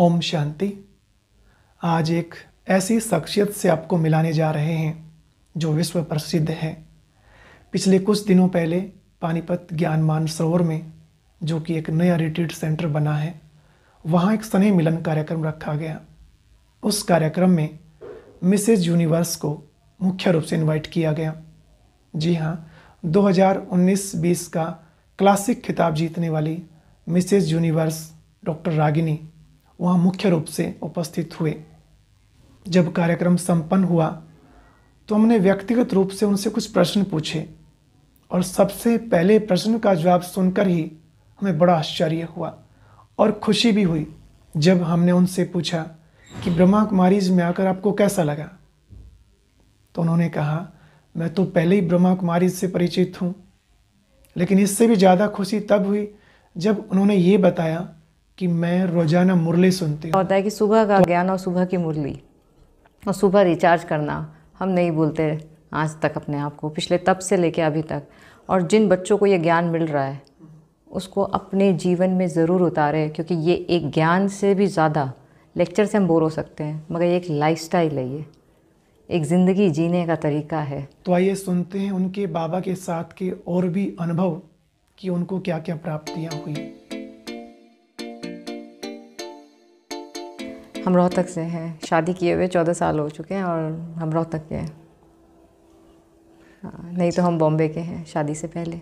ओम शांति आज एक ऐसी शख्सियत से आपको मिलाने जा रहे हैं जो विश्व प्रसिद्ध है पिछले कुछ दिनों पहले पानीपत ज्ञान मान सरोवर में जो कि एक नया रिट्रीट सेंटर बना है वहाँ एक स्नेह मिलन कार्यक्रम रखा गया उस कार्यक्रम में मिसेज यूनिवर्स को मुख्य रूप से इनवाइट किया गया जी हाँ 2019-20 का क्लासिक खिताब जीतने वाली मिसेज यूनिवर्स डॉक्टर रागिनी वहाँ मुख्य रूप से उपस्थित हुए जब कार्यक्रम संपन्न हुआ तो हमने व्यक्तिगत रूप से उनसे कुछ प्रश्न पूछे और सबसे पहले प्रश्न का जवाब सुनकर ही हमें बड़ा आश्चर्य हुआ और खुशी भी हुई जब हमने उनसे पूछा कि ब्रह्मा कुमारी में आकर आपको कैसा लगा तो उन्होंने कहा मैं तो पहले ही ब्रह्मा कुमारी से परिचित हूँ लेकिन इससे भी ज़्यादा खुशी तब हुई जब उन्होंने ये बताया कि मैं रोजाना मुरली सुनती हूँ होता है कि सुबह का ज्ञान और सुबह की मुरली और सुबह रिचार्ज करना हम नहीं भूलते आज तक अपने आप को पिछले तब से लेके अभी तक और जिन बच्चों को ये ज्ञान मिल रहा है उसको अपने जीवन में ज़रूर उतारे क्योंकि ये एक ज्ञान से भी ज़्यादा लेक्चर से हम बोर हो सकते हैं मगर एक स्टाइल है ये एक ज़िंदगी जीने का तरीका है तो आइए सुनते हैं उनके बाबा के साथ के और भी अनुभव कि उनको क्या क्या प्राप्तियाँ हुई हम रोहतक से हैं शादी किए हुए चौदह साल हो चुके हैं और हम रोहतक के हैं हाँ, नहीं तो हम बॉम्बे के हैं शादी से पहले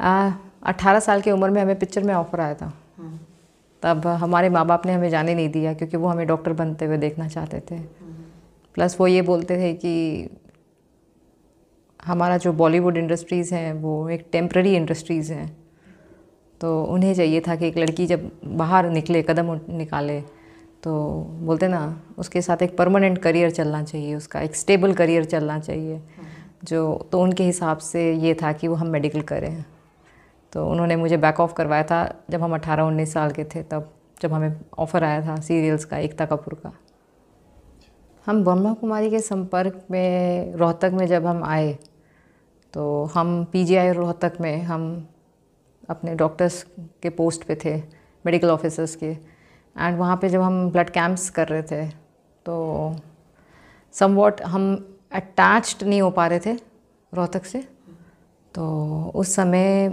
अट्ठारह साल की उम्र में हमें पिक्चर में ऑफ़र आया था तब हमारे माँ बाप ने हमें जाने नहीं दिया क्योंकि वो हमें डॉक्टर बनते हुए देखना चाहते थे प्लस वो ये बोलते थे कि हमारा जो बॉलीवुड इंडस्ट्रीज़ हैं वो एक टेम्प्ररी इंडस्ट्रीज़ हैं तो उन्हें चाहिए था कि एक लड़की जब बाहर निकले कदम निकाले तो बोलते ना उसके साथ एक परमानेंट करियर चलना चाहिए उसका एक स्टेबल करियर चलना चाहिए जो तो उनके हिसाब से ये था कि वो हम मेडिकल करें तो उन्होंने मुझे बैक ऑफ करवाया था जब हम अठारह उन्नीस साल के थे तब जब हमें ऑफ़र आया था सीरियल्स का एकता कपूर का हम ब्रह्मा कुमारी के संपर्क में रोहतक में जब हम आए तो हम पीजीआई रोहतक में हम अपने डॉक्टर्स के पोस्ट पे थे मेडिकल ऑफिसर्स के एंड वहाँ पे जब हम ब्लड कैंप्स कर रहे थे तो सम वॉट हम अटैच्ड नहीं हो पा रहे थे रोहतक से तो उस समय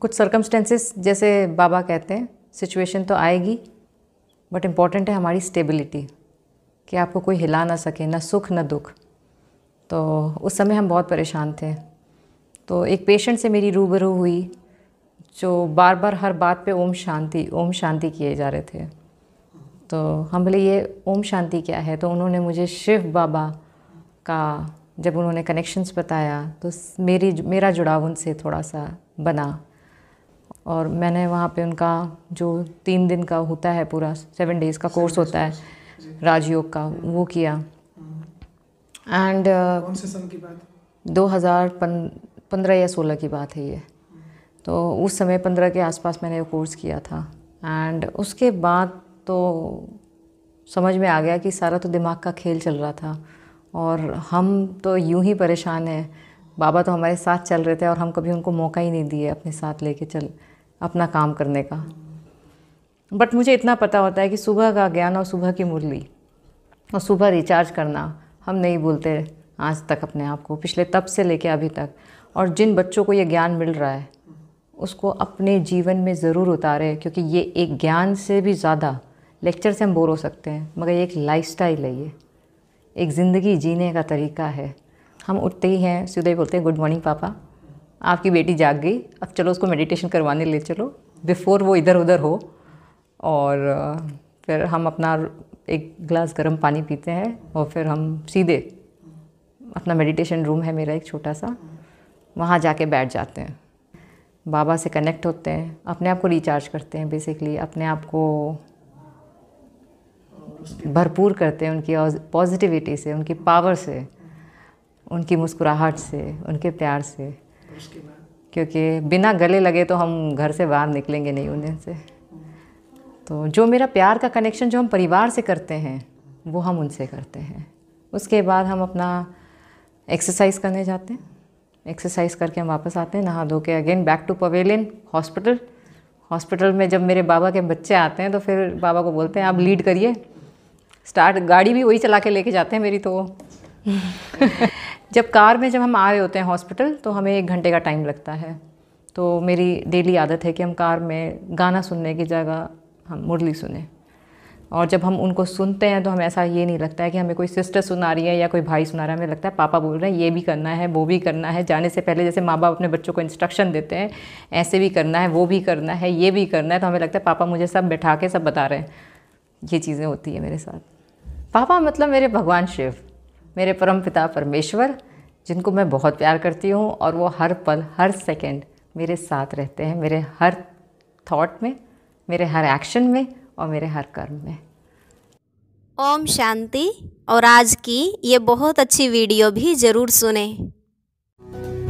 कुछ सर्कमस्टेंसेस जैसे बाबा कहते हैं सिचुएशन तो आएगी बट इम्पॉर्टेंट है हमारी स्टेबिलिटी कि आपको कोई हिला ना सके ना सुख ना दुख तो उस समय हम बहुत परेशान थे तो एक पेशेंट से मेरी रूबरू हुई जो बार बार हर बात पे ओम शांति ओम शांति किए जा रहे थे तो हम बोले ये ओम शांति क्या है तो उन्होंने मुझे शिव बाबा का जब उन्होंने कनेक्शंस बताया तो मेरी मेरा जुड़ाव उनसे थोड़ा सा बना और मैंने वहाँ पे उनका जो तीन दिन का होता है पूरा सेवन डेज़ का कोर्स होता है राजयोग का वो किया एंड दो हज़ार पंद्रह या सोलह की बात है ये तो उस समय पंद्रह के आसपास मैंने वो कोर्स किया था एंड उसके बाद तो समझ में आ गया कि सारा तो दिमाग का खेल चल रहा था और हम तो यूं ही परेशान हैं बाबा तो हमारे साथ चल रहे थे और हम कभी उनको मौका ही नहीं दिए अपने साथ लेके चल अपना काम करने का बट मुझे इतना पता होता है कि सुबह का ज्ञान और सुबह की मुरली और सुबह रिचार्ज करना हम नहीं बोलते आज तक अपने आप को पिछले तब से लेके अभी तक और जिन बच्चों को ये ज्ञान मिल रहा है उसको अपने जीवन में ज़रूर उतारे क्योंकि ये एक ज्ञान से भी ज़्यादा लेक्चर से हम बोर हो सकते हैं मगर ये एक स्टाइल है ये एक ज़िंदगी जीने का तरीका है हम उठते ही हैं सीधे ही बोलते हैं गुड मॉर्निंग पापा आपकी बेटी जाग गई अब चलो उसको मेडिटेशन करवाने ले चलो बिफ़ोर वो इधर उधर हो और फिर हम अपना एक गिलास गर्म पानी पीते हैं और फिर हम सीधे अपना मेडिटेशन रूम है मेरा एक छोटा सा वहाँ जाके बैठ जाते हैं बाबा से कनेक्ट होते हैं अपने आप को रिचार्ज करते हैं बेसिकली अपने आप को भरपूर करते हैं उनकी पॉजिटिविटी से उनकी पावर से उनकी मुस्कुराहट से उनके प्यार से क्योंकि बिना गले लगे तो हम घर से बाहर निकलेंगे नहीं उन्हें से तो जो मेरा प्यार का कनेक्शन जो हम परिवार से करते हैं वो हम उनसे करते हैं उसके बाद हम अपना एक्सरसाइज करने जाते हैं एक्सरसाइज करके हम वापस आते हैं नहा धो के again back to pavilion hospital hospital में जब मेरे बाबा के बच्चे आते हैं तो फिर बाबा को बोलते हैं आप लीड करिए स्टार्ट गाड़ी भी वही चला के लेके जाते हैं मेरी तो जब कार में जब हम आ रहे होते हैं हॉस्पिटल तो हमें एक घंटे का टाइम लगता है तो मेरी डेली आदत है कि हम कार में गाना सुनने की जगह हम मुरली सुने और जब हम उनको सुनते हैं तो हमें ऐसा ये नहीं लगता है कि हमें कोई सिस्टर सुना रही है या कोई भाई सुना रहा है हमें लगता है पापा बोल रहे हैं ये भी करना है वो भी करना है जाने से पहले जैसे माँ बाप अपने बच्चों को इंस्ट्रक्शन देते हैं ऐसे भी करना है वो भी करना है ये भी करना है तो हमें लगता है पापा मुझे सब बैठा के सब बता रहे हैं ये चीज़ें होती है मेरे साथ पापा मतलब मेरे भगवान शिव मेरे परम पिता परमेश्वर जिनको मैं बहुत प्यार करती हूँ और वो हर पल हर सेकेंड मेरे साथ रहते हैं मेरे हर थाट में मेरे हर एक्शन में और मेरे हर कर्म में ओम शांति और आज की ये बहुत अच्छी वीडियो भी ज़रूर सुने